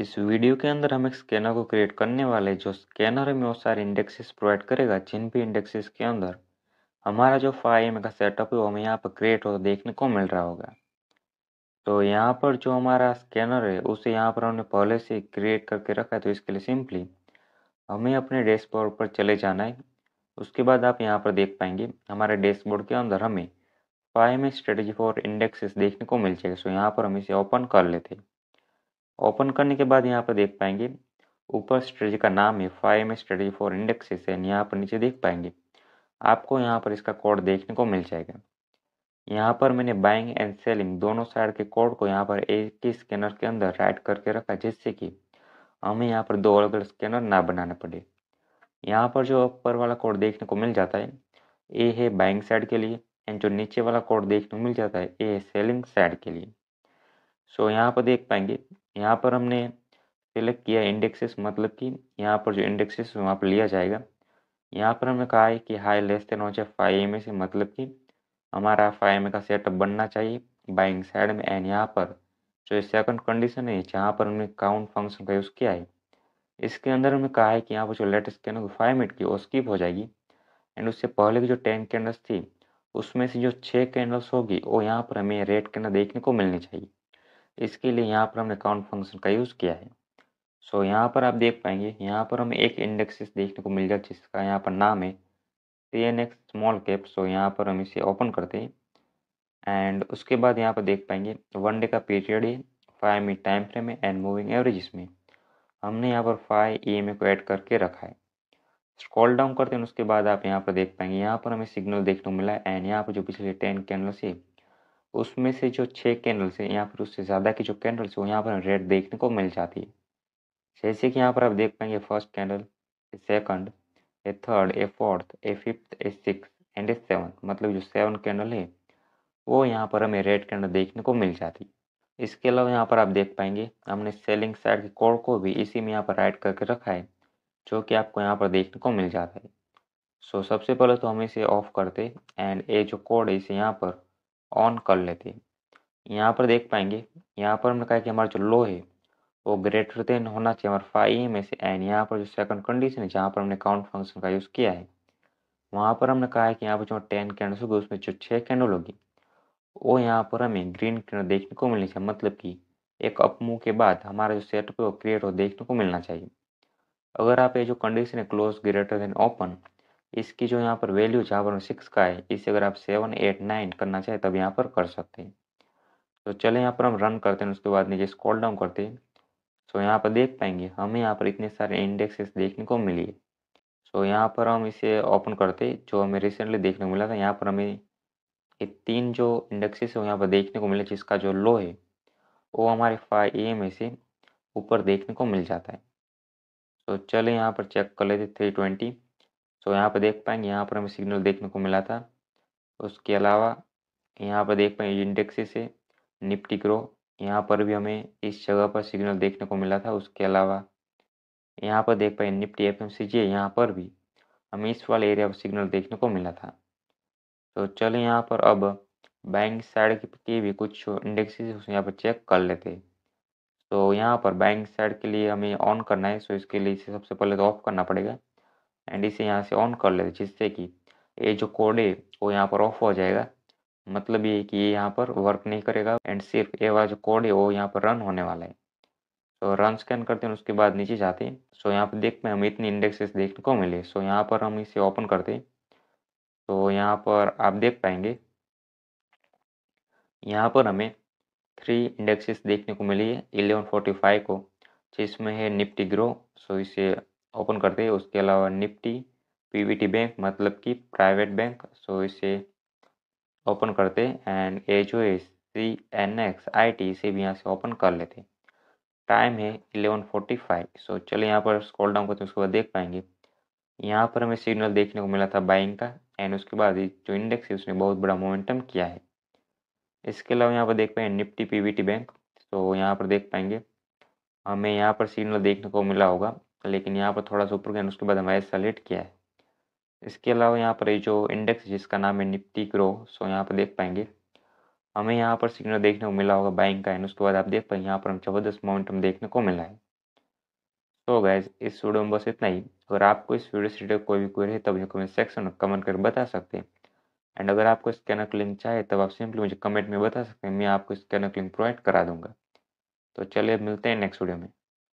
इस वीडियो के अंदर हम एक स्कैनर को क्रिएट करने वाले जो स्कैनर में बहुत सारे इंडेक्सेस प्रोवाइड करेगा जिन भी इंडेक्सेस के अंदर हमारा जो फाइव एम का सेटअप है वो हमें यहाँ पर क्रिएट हो देखने को मिल रहा होगा तो यहाँ पर जो हमारा स्कैनर है उसे यहाँ पर हमने पहले से क्रिएट करके रखा है तो इसके लिए सिंपली हमें अपने डैशबोर्ड पर चले जाना है उसके बाद आप यहाँ पर देख पाएंगे हमारे डैशबोर्ड के अंदर हमें five M strategy for indexes देखने को मिल जाएगा सो तो यहाँ पर हम इसे ओपन कर लेते हैं ओपन करने के बाद यहाँ पर देख पाएंगे ऊपर स्ट्रेटेजी का नाम है five M strategy for indexes है यहाँ पर नीचे देख पाएंगे आपको यहाँ पर इसका कोड देखने को मिल जाएगा यहाँ पर मैंने बाइंग एंड सेलिंग दोनों साइड के कोड को यहाँ पर एक ही स्कैनर के अंदर राइट करके रखा जिससे कि हमें यहाँ पर दो अलग अलग स्कैनर ना बनाना पड़े यहाँ पर जो ऊपर वाला कोड देखने को मिल जाता है ए है बाइंग साइड के लिए एंड जो नीचे वाला कोड देखने को मिल जाता है ए है सेलिंग साइड के लिए सो यहाँ पर देख पाएंगे यहाँ पर हमने सेलेक्ट किया इंडेक्सेस मतलब कि यहाँ पर जो इंडेक्सेस वहाँ पर लिया जाएगा यहाँ पर हमने कहा है कि हाई लेस देन हो जाए फाइव एम ए से मतलब कि हमारा फाइव एम का सेटअप बनना चाहिए बाइंग साइड में एंड यहाँ पर जो सेकंड कंडीशन है जहाँ पर हमने काउंट फंक्शन का यूज़ किया है इसके अंदर हमने कहा है कि यहाँ पर जो लेटेस्ट कैन फाइव मिनट की वो स्कीप हो जाएगी एंड उससे पहले की जो टेन कैंडल्स थी उसमें से जो छः कैंडल्स होगी वो यहाँ पर हमें रेड कैंडल देखने को मिलनी चाहिए इसके लिए यहाँ पर हमने काउंट फंक्शन का यूज़ किया है सो so, यहाँ पर आप देख पाएंगे यहाँ पर हमें एक इंडेक्सेस देखने को मिल जाए जिसका यहाँ पर नाम है T N X small cap so यहाँ पर हम इसे ओपन करते हैं एंड उसके बाद यहाँ पर देख पाएंगे वन डे का पीरियड है फाइव मिनट टाइम फ्रेम है एंड मूविंग एवरेज में हमने यहाँ पर फाइव ई को ऐड करके रखा है स्क्रॉल डाउन करते हैं उसके बाद आप यहाँ पर देख पाएंगे यहाँ पर हमें सिग्नल देखने को मिला है एंड यहाँ पर जो पिछले टेन कैनल है उसमें से जो छः कैंडल्स हैं या फिर उससे ज़्यादा की जो कैंडल्स वो यहाँ पर रेड देखने को मिल जाती है जैसे कि यहाँ पर आप देख पाएंगे first candle second a third a fourth a fifth a six and a seven मतलब जो सेवन कैंडल है वो यहाँ पर हमें रेड कैंडल देखने को मिल जाती है इसके अलावा यहाँ पर आप देख पाएंगे हमने सेलिंग साइड के कोड को भी इसी में यहाँ पर ऐड करके रखा है जो कि आपको यहाँ पर देखने को मिल जाता है सो so, सबसे पहले तो हम इसे ऑफ करते एंड ये जो कोड है इसे यहाँ पर ऑन कर लेते यहाँ पर देख पाएंगे यहाँ पर हमने कहा कि हमारा जो लो है वो ग्रेटर देन होना चाहिए हमारे फाइव में से एन यहाँ पर जो सेकंड कंडीशन है जहाँ पर हमने काउंट फंक्शन का यूज़ किया है वहाँ पर हमने कहा है कि यहाँ पर जो टेन कैंडल्स होगी उसमें जो छः कैंडल होगी वो यहाँ पर हमें ग्रीन कैंडल देखने को मिलनी चाहिए मतलब कि एक अपमूव के बाद हमारा जो सेटअप है वो क्रिएट हो देखने को मिलना चाहिए अगर आप ये जो कंडीशन है क्लोज ग्रेटर देन ओपन इसकी जो यहाँ पर वैल्यू जहाँ पर सिक्स का है इसे अगर आप सेवन एट नाइन करना चाहें तब यहाँ पर कर सकते हैं तो चले यहाँ पर हम रन करते हैं उसके बाद नीचे स्क्रॉल डाउन करते हैं सो यहाँ पर देख पाएंगे हमें यहाँ पर इतने सारे इंडेक्सेस देखने को मिली है सो यहाँ पर हम इसे ओपन करते जो हमें रिसेंटली देखने को मिला था यहाँ पर हमें ये तीन जो इंडेक्सेस है यहाँ पर देखने को मिले जिसका जो लो है वो हमारे फाइव ए में से ऊपर देखने को मिल जाता है तो चले यहाँ पर चेक कर लेते थ्री ट्वेंटी सो यहाँ पर देख पाएंगे यहाँ पर हमें सिग्नल देखने को मिला था उसके अलावा यहाँ पर देख पाएंगे इंडेक्सेस है निपटी ग्रो यहाँ पर भी हमें इस जगह पर सिग्नल देखने को मिला था उसके अलावा यहाँ पर देख पाएंगे निपटी एफ एम सी जी यहाँ पर भी हमें इस वाले एरिया पर सिग्नल देखने को मिला था तो चलो यहाँ पर अब बैंक साइड के भी कुछ इंडेक्सेस यहाँ पर चेक कर लेते हैं तो यहाँ पर बैंक साइड के लिए हमें ऑन करना है सो इसके लिए इसे सबसे पहले तो ऑफ करना पड़ेगा एंड इसे यहाँ से ऑन कर लेते जिससे कि ये जो कोड है वो यहाँ पर ऑफ हो जाएगा मतलब ये कि ये यहाँ पर वर्क नहीं करेगा एंड सिर्फ ये वाला जो कोड है वो यहाँ पर रन होने वाला है तो रन स्कैन करते हैं उसके बाद नीचे जाते हैं सो यहाँ पर देख हैं हमें इतनी इंडेक्सेस देखने को मिले सो यहाँ पर हम इसे ओपन करते हैं तो यहाँ पर आप देख पाएंगे यहाँ पर हमें थ्री इंडेक्सेस देखने को मिली है इलेवन फोर्टी फाइव को जिसमें है निफ्टी ग्रो सो इसे ओपन करते हैं उसके अलावा निफ्टी पीवीटी बैंक मतलब कि प्राइवेट बैंक सो इसे ओपन करते हैं and H O S C N X I T इसे भी यहाँ से ओपन कर लेते हैं टाइम है इलेवन फोर्टी फाइव सो चलो यहाँ पर स्क्रॉल डाउन करते हैं उसके बाद देख पाएंगे यहाँ पर हमें सिग्नल देखने को मिला था बाइंग का एंड उसके बाद जो इंडेक्स है उसने बहुत बड़ा मोमेंटम किया है इसके अलावा यहाँ पर देख पाएंगे निफ्टी पी बैंक तो यहाँ पर देख पाएंगे हमें यहाँ पर सिग्नल देखने को मिला होगा लेकिन यहाँ पर थोड़ा सा ऊपर गया उसके बाद हमारे सेलेक्ट किया है इसके अलावा यहाँ पर ये जो इंडेक्स जिसका नाम है निफ्टी ग्रो सो यहाँ पर देख पाएंगे हमें यहाँ पर सिग्नल देखने को मिला होगा बाइंग का एंड उसके बाद आप देख पाएंगे यहाँ पर हम ज़बरदस्त मोमेंटम देखने को मिला है सो गैज इस वीडियो में बस इतना ही अगर आपको इस वीडियो से रिलेटेड कोई भी क्वेरी है तो मुझे कमेंट सेक्शन में कमेंट कर बता सकते हैं एंड अगर आपको स्कैनर लिंक चाहिए तब आप सिंपली मुझे कमेंट में बता सकते हैं मैं आपको स्कैनर लिंक प्रोवाइड करा दूंगा तो चलिए मिलते हैं नेक्स्ट वीडियो में